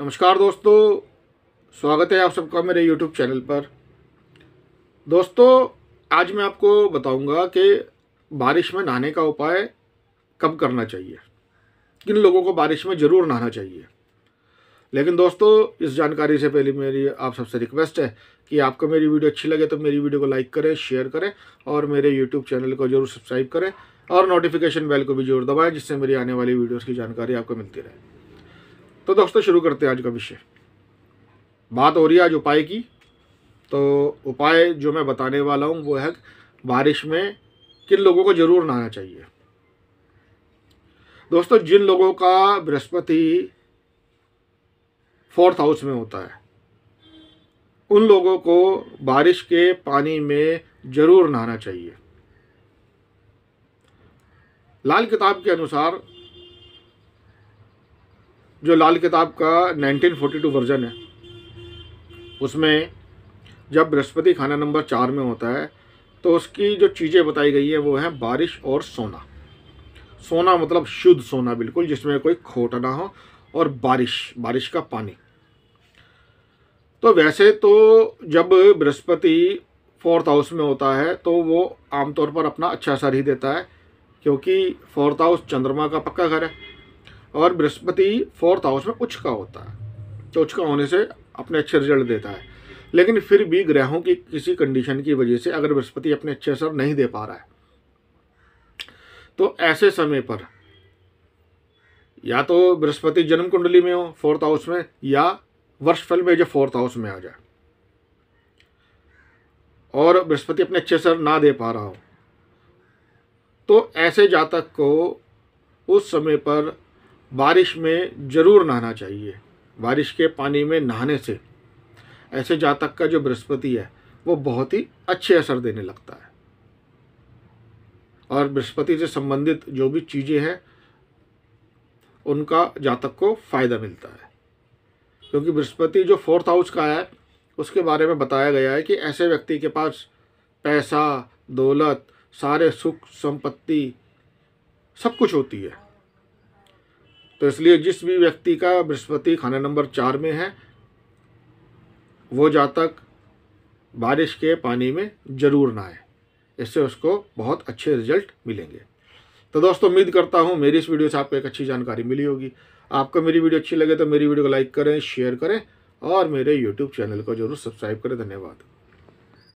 नमस्कार दोस्तों स्वागत है आप सबका मेरे यूट्यूब चैनल पर दोस्तों आज मैं आपको बताऊंगा कि बारिश में नहाने का उपाय कब करना चाहिए किन लोगों को बारिश में ज़रूर नहाना चाहिए लेकिन दोस्तों इस जानकारी से पहले मेरी आप सबसे रिक्वेस्ट है कि आपको मेरी वीडियो अच्छी लगे तो मेरी वीडियो को लाइक करें शेयर करें और मेरे यूट्यूब चैनल को जरूर सब्सक्राइब करें और नोटिफिकेशन बेल को भी जरूर दबाएँ जिससे मेरी आने वाली वीडियोज़ की जानकारी आपको मिलती रहे तो दोस्तों शुरू करते हैं आज का विषय बात हो रही है आज उपाय की तो उपाय जो मैं बताने वाला हूँ वो है बारिश में किन लोगों को ज़रूर नहाना चाहिए दोस्तों जिन लोगों का बृहस्पति फोर्थ हाउस में होता है उन लोगों को बारिश के पानी में ज़रूर नहाना चाहिए लाल किताब के अनुसार जो लाल किताब का 1942 वर्जन है उसमें जब बृहस्पति खाना नंबर चार में होता है तो उसकी जो चीज़ें बताई गई हैं वो हैं बारिश और सोना सोना मतलब शुद्ध सोना बिल्कुल जिसमें कोई खोट ना हो और बारिश बारिश का पानी तो वैसे तो जब बृहस्पति फोर्थ हाउस में होता है तो वो आमतौर पर अपना अच्छा असर ही देता है क्योंकि फोर्थ हाउस चंद्रमा का पक्का घर है और बृहस्पति फोर्थ हाउस में उच्च का होता है तो उच्च का होने से अपने अच्छे रिजल्ट देता है लेकिन फिर भी ग्रहों की किसी कंडीशन की वजह से अगर बृहस्पति अपने अच्छे असर नहीं दे पा रहा है तो ऐसे समय पर या तो बृहस्पति जन्म कुंडली में हो फोर्थ हाउस में या वर्षफल में जो फोर्थ हाउस में आ जाए और बृहस्पति अपने अच्छे असर ना दे पा रहा हो तो ऐसे जातक को उस समय पर बारिश में ज़रूर नहाना चाहिए बारिश के पानी में नहाने से ऐसे जातक का जो बृहस्पति है वो बहुत ही अच्छे असर देने लगता है और बृहस्पति से संबंधित जो भी चीज़ें हैं उनका जातक को फ़ायदा मिलता है क्योंकि बृहस्पति जो फोर्थ हाउस का है उसके बारे में बताया गया है कि ऐसे व्यक्ति के पास पैसा दौलत सारे सुख संपत्ति सब कुछ होती है तो इसलिए जिस भी व्यक्ति का बृहस्पति खाना नंबर चार में है वो जातक बारिश के पानी में ज़रूर ना आए इससे उसको बहुत अच्छे रिजल्ट मिलेंगे तो दोस्तों उम्मीद करता हूँ मेरी इस वीडियो से आपको एक अच्छी जानकारी मिली होगी आपको मेरी वीडियो अच्छी लगे तो मेरी वीडियो को लाइक करें शेयर करें और मेरे यूट्यूब चैनल को जरूर सब्सक्राइब करें धन्यवाद